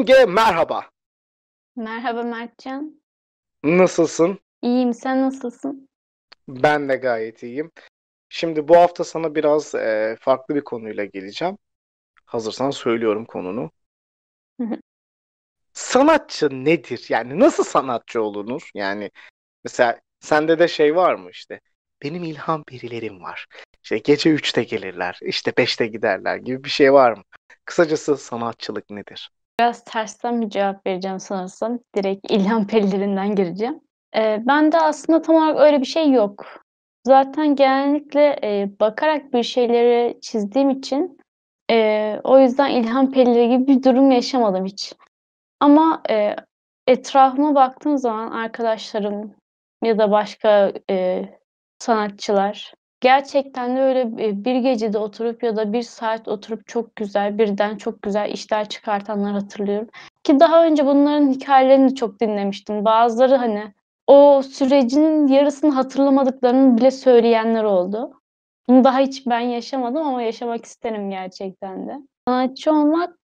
Simge merhaba. Merhaba Mertcan. Nasılsın? İyiyim, sen nasılsın? Ben de gayet iyiyim. Şimdi bu hafta sana biraz e, farklı bir konuyla geleceğim. Hazırsan söylüyorum konunu. sanatçı nedir? Yani nasıl sanatçı olunur? Yani mesela sende de şey var mı işte? Benim ilham perilerim var. İşte gece 3'te gelirler, işte 5'te giderler gibi bir şey var mı? Kısacası sanatçılık nedir? Biraz tersten bir cevap vereceğim sanırsam. Direkt İlhan Pelilerinden gireceğim. E, ben de aslında tam olarak öyle bir şey yok. Zaten genellikle e, bakarak bir şeyleri çizdiğim için e, o yüzden İlhan Peleri gibi bir durum yaşamadım hiç. Ama e, etrafıma baktığım zaman arkadaşlarım ya da başka e, sanatçılar Gerçekten de öyle e, bir gecede oturup ya da bir saat oturup çok güzel, birden çok güzel işler çıkartanlar hatırlıyorum. Ki daha önce bunların hikayelerini çok dinlemiştim. Bazıları hani o sürecin yarısını hatırlamadıklarını bile söyleyenler oldu. Bunu daha hiç ben yaşamadım ama yaşamak isterim gerçekten de. Sanatçı olmak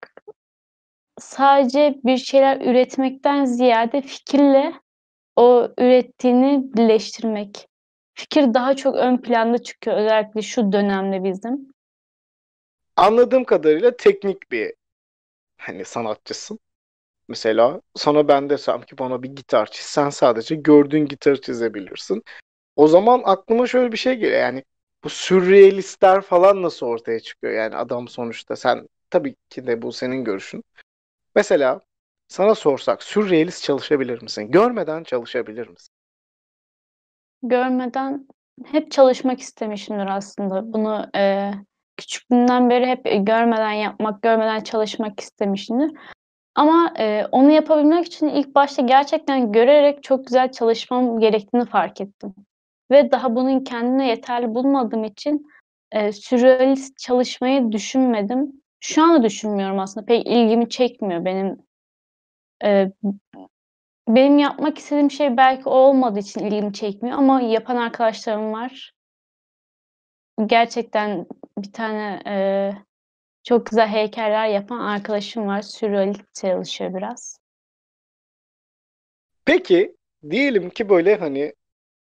sadece bir şeyler üretmekten ziyade fikirle o ürettiğini birleştirmek fikir daha çok ön planda çıkıyor özellikle şu dönemde bizim. Anladığım kadarıyla teknik bir hani sanatçısın. Mesela sana ben desem ki bana bir gitar çiz. Sen sadece gördüğün gitarı çizebilirsin. O zaman aklıma şöyle bir şey geliyor. Yani bu sürrealistler falan nasıl ortaya çıkıyor? Yani adam sonuçta sen tabii ki de bu senin görüşün. Mesela sana sorsak sürrealist çalışabilir misin? Görmeden çalışabilir misin? görmeden hep çalışmak istemişimdir aslında. Bunu e, küçüklüğümden beri hep e, görmeden yapmak, görmeden çalışmak istemişimdir. Ama e, onu yapabilmek için ilk başta gerçekten görerek çok güzel çalışmam gerektiğini fark ettim. Ve daha bunun kendine yeterli bulmadığım için e, sürrealist çalışmayı düşünmedim. Şu anda düşünmüyorum aslında. Pek ilgimi çekmiyor benim. E, benim yapmak istediğim şey belki o olmadığı için ilgimi çekmiyor ama yapan arkadaşlarım var. Gerçekten bir tane, eee, çok güzel heykeller yapan arkadaşım var. Sürrealist çalışıyor biraz. Peki, diyelim ki böyle, hani,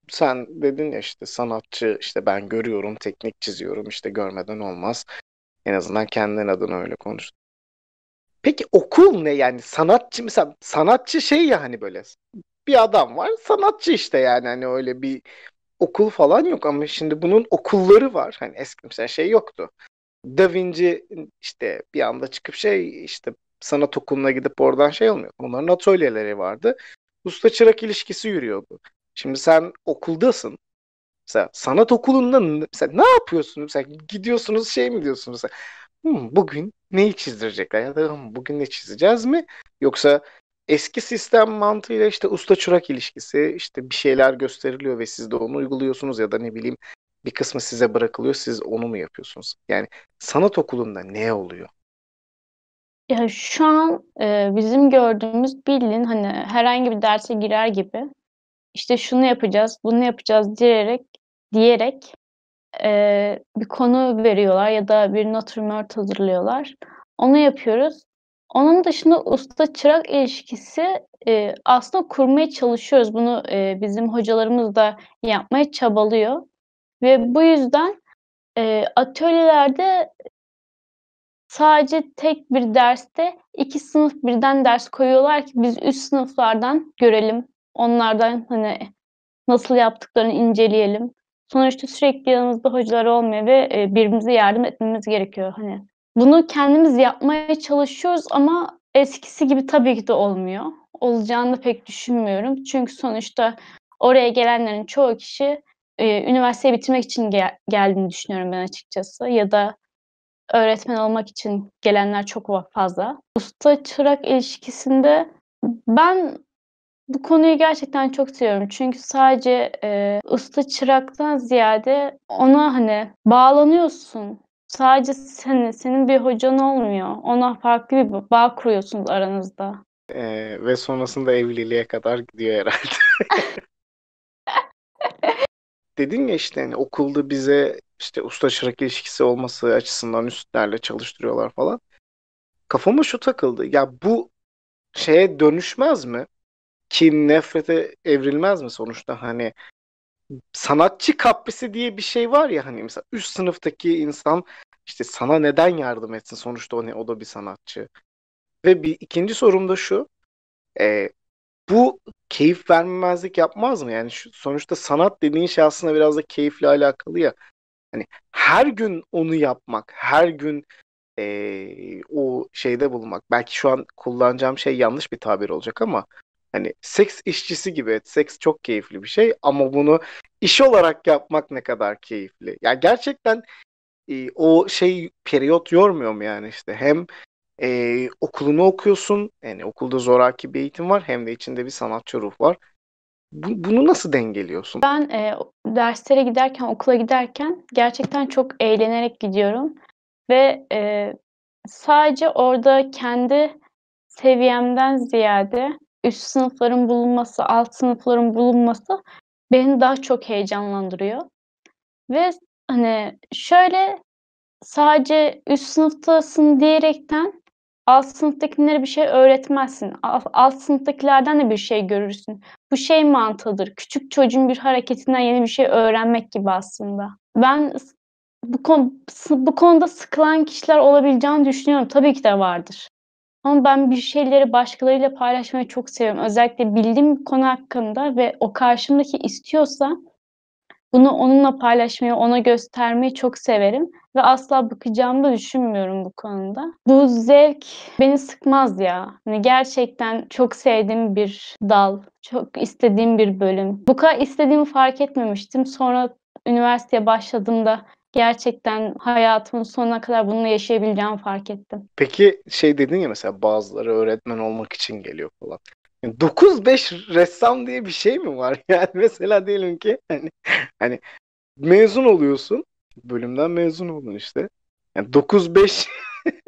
sen dedin ya, işte, sanatçı, işte, ben görüyorum, teknik çiziyorum, işte, görmeden olmaz. En azından kendin adına öyle konuştun. Peki okul ne yani sanatçı mesela sanatçı şey ya hani böyle bir adam var sanatçı işte yani hani öyle bir okul falan yok ama şimdi bunun okulları var. Hani eski mesela şey yoktu. Da Vinci işte bir anda çıkıp şey işte sanat okuluna gidip oradan şey olmuyor. Bunların atölyeleri vardı. Usta çırak ilişkisi yürüyordu. Şimdi sen okuldasın. Mesela sanat okulunda mesela ne yapıyorsun? Mesela gidiyorsunuz şey mi diyorsunuz? Mesela, hmm, bugün neyi çizdirecekler? Ya da bugün ne çizeceğiz mi? Yoksa eski sistem mantığıyla işte usta çırak ilişkisi işte bir şeyler gösteriliyor ve siz de onu uyguluyorsunuz ya da ne bileyim bir kısmı size bırakılıyor siz onu mu yapıyorsunuz? Yani sanat okulunda ne oluyor? Ya şu an e, bizim gördüğümüz bildiğin hani herhangi bir derse girer gibi işte şunu yapacağız, bunu yapacağız diyerek diyerek e, bir konu veriyorlar ya da bir natürmört hazırlıyorlar. Onu yapıyoruz. Onun dışında usta-çırak ilişkisi e, aslında kurmaya çalışıyoruz. Bunu e, bizim hocalarımız da yapmaya çabalıyor. Ve bu yüzden e, atölyelerde sadece tek bir derste iki sınıf birden ders koyuyorlar ki biz üst sınıflardan görelim. Onlardan hani nasıl yaptıklarını inceleyelim. Sonuçta sürekli yanımızda hocalar olmuyor ve e, birbirimize yardım etmemiz gerekiyor. Hani bunu kendimiz yapmaya çalışıyoruz ama eskisi gibi tabii ki de olmuyor. Olacağını pek düşünmüyorum. Çünkü sonuçta oraya gelenlerin çoğu kişi e, üniversiteyi bitirmek için gel- geldiğini düşünüyorum ben açıkçası. Ya da öğretmen olmak için gelenler çok fazla. Usta çırak ilişkisinde ben bu konuyu gerçekten çok seviyorum. Çünkü sadece e, usta çıraktan ziyade ona hani bağlanıyorsun. Sadece seni, senin bir hocan olmuyor. Ona farklı bir bağ kuruyorsunuz aranızda. Ee, ve sonrasında evliliğe kadar gidiyor herhalde. Dedin ya işte hani okulda bize işte usta çırak ilişkisi olması açısından üstlerle çalıştırıyorlar falan. Kafama şu takıldı. Ya bu şeye dönüşmez mi? kin nefrete evrilmez mi sonuçta hani sanatçı kaprisi diye bir şey var ya hani mesela üst sınıftaki insan işte sana neden yardım etsin sonuçta o, ne, o da bir sanatçı. Ve bir ikinci sorum da şu. E, bu keyif vermemezlik yapmaz mı? Yani şu, sonuçta sanat dediğin şey aslında biraz da keyifle alakalı ya. Hani her gün onu yapmak, her gün e, o şeyde bulunmak. Belki şu an kullanacağım şey yanlış bir tabir olacak ama Hani seks işçisi gibi et. Seks çok keyifli bir şey ama bunu iş olarak yapmak ne kadar keyifli. Ya yani gerçekten e, o şey periyot yormuyor mu yani işte hem e, okulunu okuyorsun yani okulda zoraki bir eğitim var hem de içinde bir sanatçı ruh var. Bu, bunu nasıl dengeliyorsun? Ben e, derslere giderken, okula giderken gerçekten çok eğlenerek gidiyorum ve e, sadece orada kendi seviyemden ziyade üst sınıfların bulunması, alt sınıfların bulunması beni daha çok heyecanlandırıyor. Ve hani şöyle sadece üst sınıftasın diyerekten alt sınıftakilere bir şey öğretmezsin. Alt, alt sınıftakilerden de bir şey görürsün. Bu şey mantığıdır. Küçük çocuğun bir hareketinden yeni bir şey öğrenmek gibi aslında. Ben bu, konu, bu konuda sıkılan kişiler olabileceğini düşünüyorum. Tabii ki de vardır. Ama ben bir şeyleri başkalarıyla paylaşmayı çok seviyorum. Özellikle bildiğim bir konu hakkında ve o karşımdaki istiyorsa bunu onunla paylaşmayı, ona göstermeyi çok severim ve asla bıkacağımı da düşünmüyorum bu konuda. Bu zevk beni sıkmaz ya. Yani gerçekten çok sevdiğim bir dal, çok istediğim bir bölüm. Bu kadar istediğimi fark etmemiştim. Sonra üniversiteye başladığımda gerçekten hayatımın sonuna kadar bunu yaşayabileceğimi fark ettim. Peki şey dedin ya mesela bazıları öğretmen olmak için geliyor falan. 9-5 ressam diye bir şey mi var? Yani mesela diyelim ki hani, hani mezun oluyorsun. Bölümden mezun oldun işte. Yani 9-5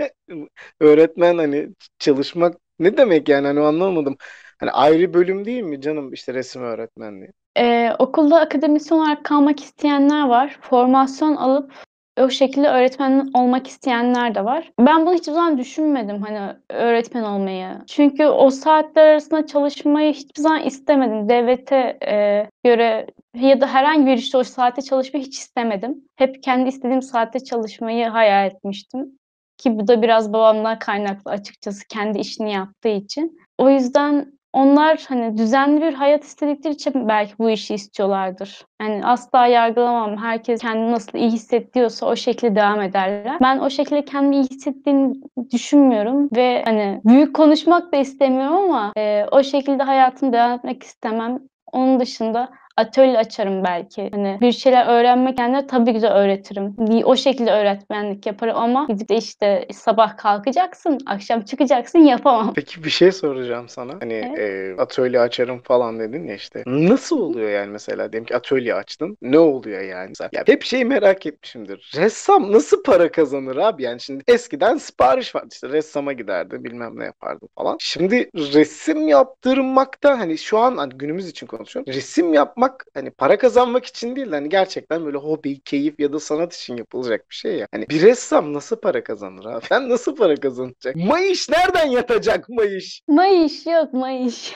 öğretmen hani çalışmak ne demek yani hani anlamadım. Hani ayrı bölüm değil mi canım işte resim öğretmenliği? Ee, okulda akademisyen olarak kalmak isteyenler var. Formasyon alıp o şekilde öğretmen olmak isteyenler de var. Ben bunu hiçbir zaman düşünmedim hani öğretmen olmayı. Çünkü o saatler arasında çalışmayı hiçbir zaman istemedim. Devlete e, göre ya da herhangi bir işte o saatte çalışmayı hiç istemedim. Hep kendi istediğim saatte çalışmayı hayal etmiştim. Ki bu da biraz babamdan kaynaklı açıkçası kendi işini yaptığı için. O yüzden onlar hani düzenli bir hayat istedikleri için belki bu işi istiyorlardır. Yani asla yargılamam. Herkes kendini nasıl iyi hissediyorsa o şekilde devam ederler. Ben o şekilde kendimi iyi hissettiğimi düşünmüyorum ve hani büyük konuşmak da istemiyorum ama e, o şekilde hayatımı devam etmek istemem. Onun dışında atölye açarım belki. Hani bir şeyler öğrenmek yani tabii güzel öğretirim. O şekilde öğretmenlik yaparım ama gidip de işte sabah kalkacaksın, akşam çıkacaksın yapamam. Peki bir şey soracağım sana. Hani evet. e, atölye açarım falan dedin ya işte. Nasıl oluyor yani mesela diyelim ki atölye açtın. Ne oluyor yani? Ya hep şeyi merak etmişimdir. Ressam nasıl para kazanır abi? Yani şimdi eskiden sipariş vardı. İşte ressama giderdi bilmem ne yapardı falan. Şimdi resim yaptırmakta hani şu an hani günümüz için konuşuyorum. Resim yapmak yapmak hani para kazanmak için değil hani gerçekten böyle hobi, keyif ya da sanat için yapılacak bir şey ya. Hani bir ressam nasıl para kazanır abi? Ben nasıl para kazanacak? Mayış nereden yatacak mayış? Mayış yok mayış.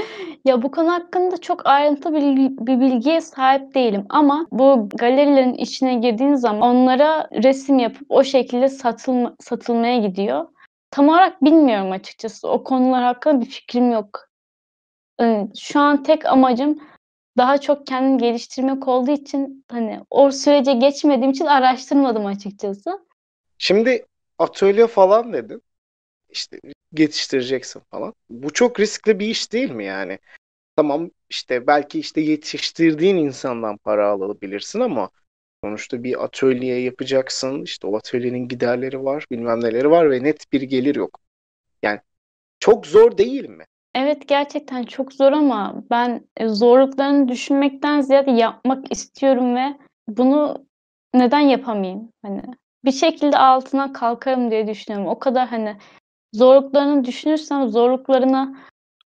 ya bu konu hakkında çok ayrıntılı bir, bir bilgiye sahip değilim ama bu galerilerin içine girdiğin zaman onlara resim yapıp o şekilde satılma, satılmaya gidiyor. Tam olarak bilmiyorum açıkçası. O konular hakkında bir fikrim yok. Ee, şu an tek amacım daha çok kendimi geliştirmek olduğu için hani o sürece geçmediğim için araştırmadım açıkçası. Şimdi atölye falan dedin. İşte yetiştireceksin falan. Bu çok riskli bir iş değil mi yani? Tamam işte belki işte yetiştirdiğin insandan para alabilirsin ama sonuçta bir atölye yapacaksın. İşte o atölyenin giderleri var, bilmem neleri var ve net bir gelir yok. Yani çok zor değil mi? Evet gerçekten çok zor ama ben e, zorluklarını düşünmekten ziyade yapmak istiyorum ve bunu neden yapamayayım hani bir şekilde altına kalkarım diye düşünüyorum. O kadar hani zorluklarını düşünürsem zorluklarına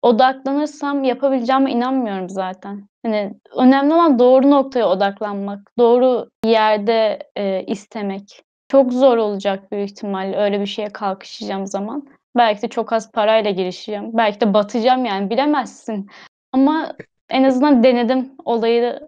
odaklanırsam yapabileceğime inanmıyorum zaten. Hani önemli olan doğru noktaya odaklanmak, doğru yerde e, istemek. Çok zor olacak büyük ihtimal öyle bir şeye kalkışacağım zaman. Belki de çok az parayla girişeceğim. Belki de batacağım yani bilemezsin. Ama en azından denedim olayı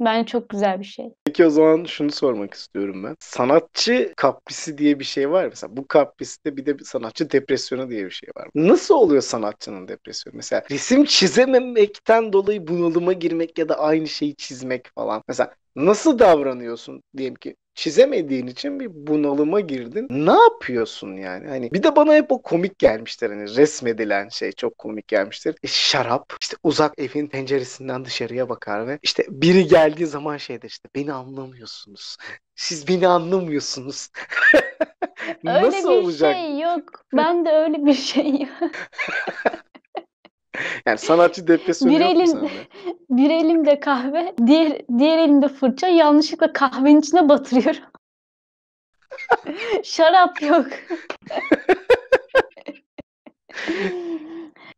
Bence çok güzel bir şey. Peki o zaman şunu sormak istiyorum ben. Sanatçı kaprisi diye bir şey var. Mesela bu kapriste bir de bir sanatçı depresyonu diye bir şey var. Nasıl oluyor sanatçının depresyonu? Mesela resim çizememekten dolayı bunalıma girmek ya da aynı şeyi çizmek falan. Mesela nasıl davranıyorsun diyelim ki çizemediğin için bir bunalıma girdin. Ne yapıyorsun yani? Hani bir de bana hep o komik gelmiştir hani resmedilen şey çok komik gelmiştir. E, şarap işte uzak evin penceresinden dışarıya bakar ve işte biri geldiği zaman şeyde işte beni anlamıyorsunuz. Siz beni anlamıyorsunuz. Nasıl öyle bir olacak? şey yok. Ben de öyle bir şey yok. yani sanatçı depresyonu bir yok elin, mu sende? bir elimde kahve, diğer diğer elimde fırça. Yanlışlıkla kahvenin içine batırıyorum. Şarap yok.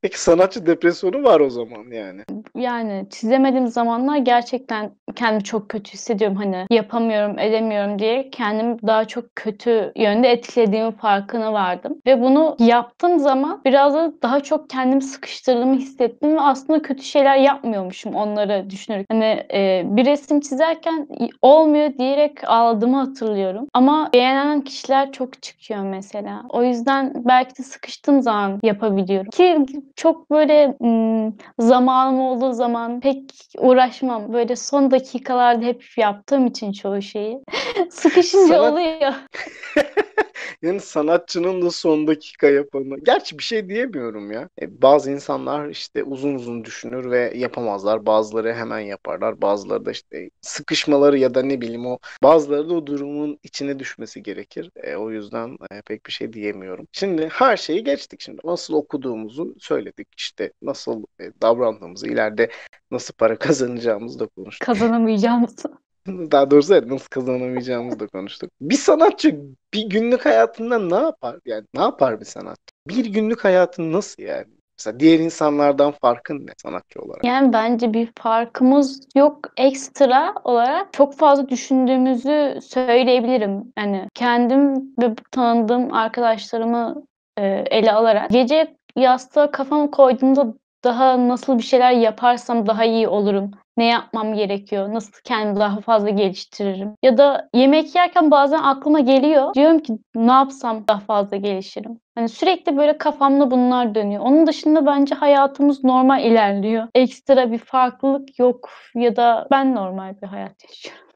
Peki sanatçı depresyonu var o zaman yani. Yani çizemediğim zamanlar gerçekten kendimi çok kötü hissediyorum hani yapamıyorum edemiyorum diye kendimi daha çok kötü yönde etkilediğimi farkına vardım. Ve bunu yaptığım zaman biraz da daha çok kendimi sıkıştırdığımı hissettim ve aslında kötü şeyler yapmıyormuşum onları düşünerek. Hani e, bir resim çizerken olmuyor diyerek ağladığımı hatırlıyorum. Ama beğenen kişiler çok çıkıyor mesela. O yüzden belki de sıkıştığım zaman yapabiliyorum. Ki çok böyle ım, zamanım olduğu zaman pek uğraşmam. Böyle son da dakikalarda hep yaptığım için çoğu şeyi. Sıkışınca Sana... oluyor. yani sanatçının da son dakika yapanı. Gerçi bir şey diyemiyorum ya. E, bazı insanlar işte uzun uzun düşünür ve yapamazlar. Bazıları hemen yaparlar. Bazıları da işte sıkışmaları ya da ne bileyim o bazıları da o durumun içine düşmesi gerekir. E, o yüzden e, pek bir şey diyemiyorum. Şimdi her şeyi geçtik şimdi. Nasıl okuduğumuzu söyledik. İşte nasıl e, davrandığımızı ileride nasıl para kazanacağımızı da konuştuk. Kazanamayacağımızı. Daha doğrusu evet, nasıl kazanamayacağımızı da konuştuk. Bir sanatçı bir günlük hayatında ne yapar? Yani ne yapar bir sanatçı? Bir günlük hayatın nasıl yani? Mesela diğer insanlardan farkın ne sanatçı olarak? Yani bence bir farkımız yok ekstra olarak. Çok fazla düşündüğümüzü söyleyebilirim. Yani kendim ve tanıdığım arkadaşlarımı e, ele alarak gece yastığa kafamı koyduğumda daha nasıl bir şeyler yaparsam daha iyi olurum ne yapmam gerekiyor? Nasıl kendimi daha fazla geliştiririm? Ya da yemek yerken bazen aklıma geliyor. Diyorum ki ne yapsam daha fazla gelişirim? Hani sürekli böyle kafamda bunlar dönüyor. Onun dışında bence hayatımız normal ilerliyor. Ekstra bir farklılık yok ya da ben normal bir hayat yaşıyorum.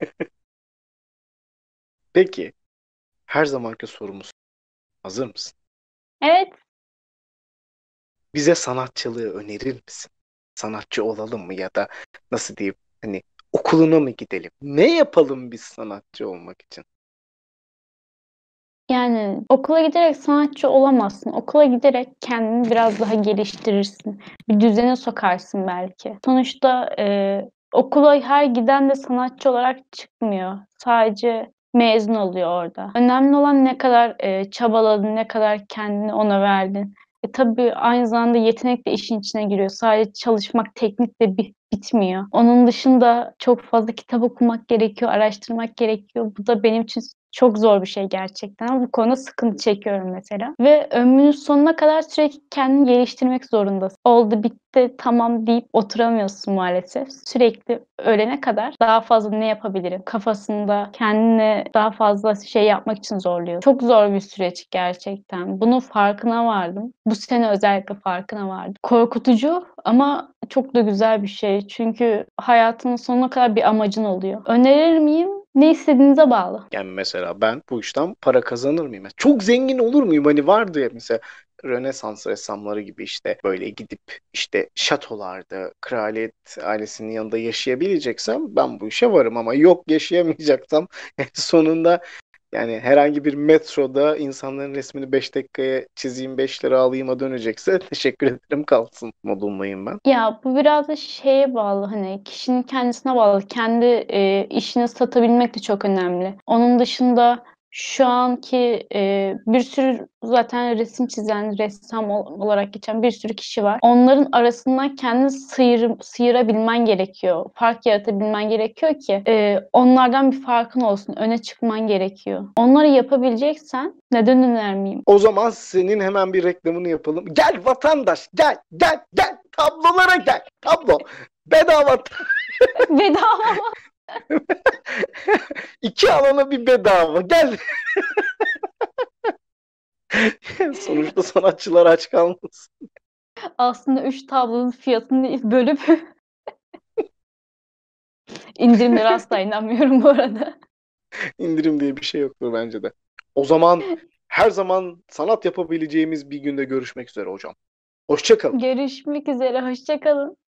Peki her zamanki sorumuz. Hazır mısın? Evet. Bize sanatçılığı önerir misin? sanatçı olalım mı ya da nasıl diyeyim hani okuluna mı gidelim? Ne yapalım biz sanatçı olmak için? Yani okula giderek sanatçı olamazsın. Okula giderek kendini biraz daha geliştirirsin. Bir düzene sokarsın belki. Sonuçta e, okula her giden de sanatçı olarak çıkmıyor. Sadece mezun oluyor orada. Önemli olan ne kadar e, çabaladın, ne kadar kendini ona verdin. E tabii aynı zamanda yetenek de işin içine giriyor. Sadece çalışmak teknik de bit bitmiyor. Onun dışında çok fazla kitap okumak gerekiyor, araştırmak gerekiyor. Bu da benim için çok zor bir şey gerçekten. Bu konu sıkıntı çekiyorum mesela. Ve ömrünün sonuna kadar sürekli kendini geliştirmek zorundasın. Oldu bitti tamam deyip oturamıyorsun maalesef. Sürekli ölene kadar daha fazla ne yapabilirim? Kafasında kendini daha fazla şey yapmak için zorluyor. Çok zor bir süreç gerçekten. Bunun farkına vardım. Bu sene özellikle farkına vardım. Korkutucu ama çok da güzel bir şey. Çünkü hayatının sonuna kadar bir amacın oluyor. Önerir miyim? ne istediğinize bağlı. Yani mesela ben bu işten para kazanır mıyım? Çok zengin olur muyum? Hani vardı ya mesela Rönesans ressamları gibi işte böyle gidip işte şatolarda kraliyet ailesinin yanında yaşayabileceksem ben bu işe varım ama yok yaşayamayacaksam sonunda yani herhangi bir metroda insanların resmini 5 dakikaya çizeyim 5 lira alayım'a dönecekse teşekkür ederim kalsın modundayım ben. Ya bu biraz da şeye bağlı hani kişinin kendisine bağlı. Kendi e, işini satabilmek de çok önemli. Onun dışında şu anki e, bir sürü zaten resim çizen, ressam olarak geçen bir sürü kişi var. Onların arasından kendini sıyır, sıyırabilmen gerekiyor. Fark yaratabilmen gerekiyor ki e, onlardan bir farkın olsun. Öne çıkman gerekiyor. Onları yapabileceksen neden önermeyeyim? O zaman senin hemen bir reklamını yapalım. Gel vatandaş gel gel gel tablolara gel tablo bedava bedava İki alana bir bedava. Gel. Sonuçta sanatçılar aç kalmasın. Aslında üç tablonun fiyatını bölüp indirimlere asla inanmıyorum bu arada. İndirim diye bir şey yoktur bence de. O zaman her zaman sanat yapabileceğimiz bir günde görüşmek üzere hocam. Hoşçakalın. Görüşmek üzere. Hoşçakalın.